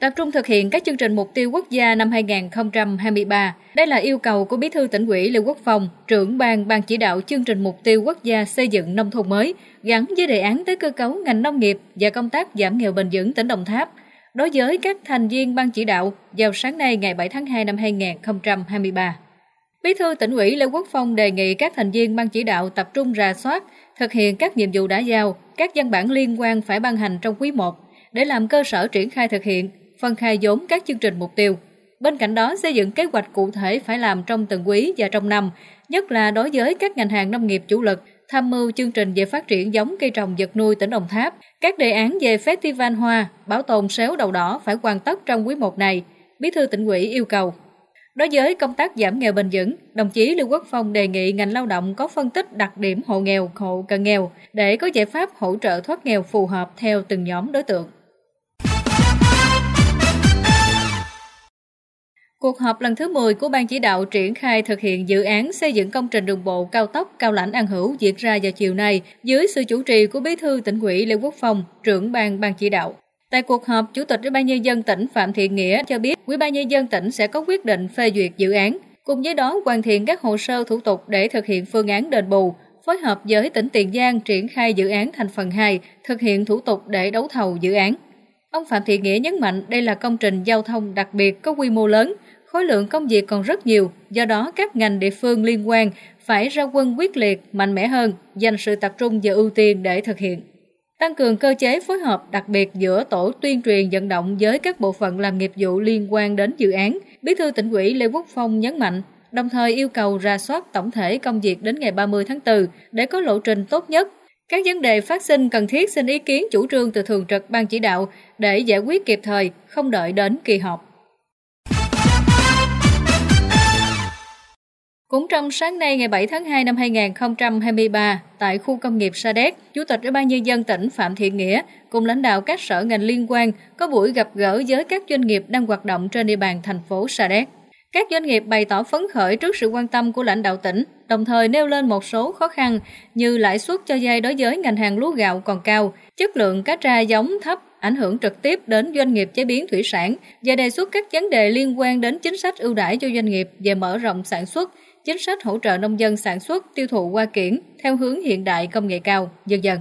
Tập trung thực hiện các chương trình mục tiêu quốc gia năm 2023. Đây là yêu cầu của Bí thư tỉnh ủy Lê Quốc Phòng trưởng ban ban chỉ đạo chương trình mục tiêu quốc gia xây dựng nông thôn mới gắn với đề án tới cơ cấu ngành nông nghiệp và công tác giảm nghèo bền vững tỉnh Đồng Tháp. Đối với các thành viên ban chỉ đạo vào sáng nay ngày 7 tháng 2 năm 2023. Bí thư tỉnh ủy Lê Quốc Phong đề nghị các thành viên ban chỉ đạo tập trung ra soát, thực hiện các nhiệm vụ đã giao, các văn bản liên quan phải ban hành trong quý 1 để làm cơ sở triển khai thực hiện phân khai vốn các chương trình mục tiêu. Bên cạnh đó, xây dựng kế hoạch cụ thể phải làm trong từng quý và trong năm, nhất là đối với các ngành hàng nông nghiệp chủ lực, tham mưu chương trình về phát triển giống cây trồng vật nuôi tỉnh Đồng Tháp. Các đề án về festival hoa, bảo tồn xéo đầu đỏ phải hoàn tất trong quý một này, Bí thư tỉnh ủy yêu cầu. Đối với công tác giảm nghèo bền vững, đồng chí Lưu Quốc Phong đề nghị ngành lao động có phân tích đặc điểm hộ nghèo, hộ cận nghèo để có giải pháp hỗ trợ thoát nghèo phù hợp theo từng nhóm đối tượng. Cuộc họp lần thứ 10 của Ban chỉ đạo triển khai thực hiện dự án xây dựng công trình đường bộ cao tốc Cao Lãnh An Hữu diễn ra vào chiều nay dưới sự chủ trì của Bí thư tỉnh ủy Lê Quốc Phòng, trưởng ban ban chỉ đạo. Tại cuộc họp, Chủ tịch Ủy ban nhân dân tỉnh Phạm Thiện Nghĩa cho biết Ủy ban nhân dân tỉnh sẽ có quyết định phê duyệt dự án, cùng với đó hoàn thiện các hồ sơ thủ tục để thực hiện phương án đền bù, phối hợp với tỉnh Tiền Giang triển khai dự án thành phần 2, thực hiện thủ tục để đấu thầu dự án. Ông Phạm Thị Nghĩa nhấn mạnh đây là công trình giao thông đặc biệt có quy mô lớn, khối lượng công việc còn rất nhiều, do đó các ngành địa phương liên quan phải ra quân quyết liệt, mạnh mẽ hơn, dành sự tập trung và ưu tiên để thực hiện. Tăng cường cơ chế phối hợp đặc biệt giữa tổ tuyên truyền vận động với các bộ phận làm nghiệp vụ liên quan đến dự án, Bí thư tỉnh ủy Lê Quốc Phong nhấn mạnh, đồng thời yêu cầu ra soát tổng thể công việc đến ngày 30 tháng 4 để có lộ trình tốt nhất. Các vấn đề phát sinh cần thiết xin ý kiến chủ trương từ thường trực ban chỉ đạo để giải quyết kịp thời, không đợi đến kỳ họp. Cũng trong sáng nay ngày 7 tháng 2 năm 2023, tại khu công nghiệp Sa Đéc, Chủ tịch Ủy ban Nhân dân tỉnh Phạm Thiện Nghĩa cùng lãnh đạo các sở ngành liên quan có buổi gặp gỡ với các doanh nghiệp đang hoạt động trên địa bàn thành phố Sa Đéc. Các doanh nghiệp bày tỏ phấn khởi trước sự quan tâm của lãnh đạo tỉnh, đồng thời nêu lên một số khó khăn như lãi suất cho vay đối với ngành hàng lúa gạo còn cao, chất lượng cá tra giống thấp ảnh hưởng trực tiếp đến doanh nghiệp chế biến thủy sản và đề xuất các vấn đề liên quan đến chính sách ưu đãi cho doanh nghiệp về mở rộng sản xuất, chính sách hỗ trợ nông dân sản xuất, tiêu thụ qua kiển theo hướng hiện đại công nghệ cao, dần dần.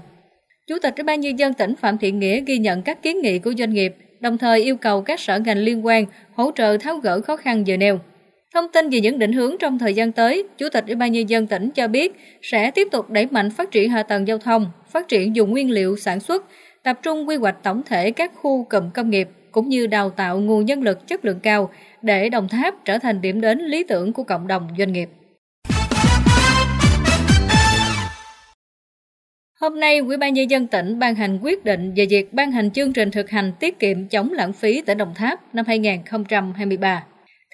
Chủ tịch Ủy ban nhân dân tỉnh Phạm Thiện Nghĩa ghi nhận các kiến nghị của doanh nghiệp, đồng thời yêu cầu các sở ngành liên quan hỗ trợ tháo gỡ khó khăn vừa nêu. Thông tin về những định hướng trong thời gian tới, Chủ tịch Ủy ban nhân dân tỉnh cho biết sẽ tiếp tục đẩy mạnh phát triển hạ tầng giao thông, phát triển dùng nguyên liệu sản xuất, tập trung quy hoạch tổng thể các khu cụm công nghiệp, cũng như đào tạo nguồn nhân lực chất lượng cao để Đồng Tháp trở thành điểm đến lý tưởng của cộng đồng doanh nghiệp. Hôm nay, Ủy ban nhân dân tỉnh ban hành quyết định về việc ban hành chương trình thực hành tiết kiệm chống lãng phí tỉnh Đồng Tháp năm 2023.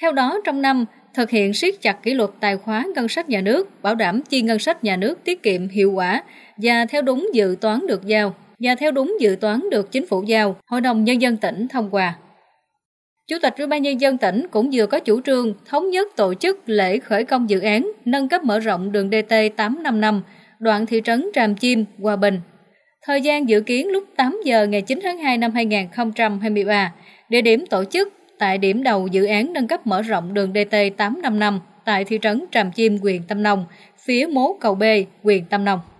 Theo đó, trong năm, thực hiện siết chặt kỷ luật tài khoá ngân sách nhà nước, bảo đảm chi ngân sách nhà nước tiết kiệm hiệu quả và theo đúng dự toán được giao và theo đúng dự toán được chính phủ giao, Hội đồng Nhân dân tỉnh thông qua. Chủ tịch Ủy ban Nhân dân tỉnh cũng vừa có chủ trương thống nhất tổ chức lễ khởi công dự án nâng cấp mở rộng đường DT 855, đoạn thị trấn Tràm Chim, Hòa Bình. Thời gian dự kiến lúc 8 giờ ngày 9 tháng 2 năm 2023, địa điểm tổ chức tại điểm đầu dự án nâng cấp mở rộng đường DT 855 tại thị trấn Tràm Chim, huyện Tam Nông, phía mố cầu B, huyện Tam Nông.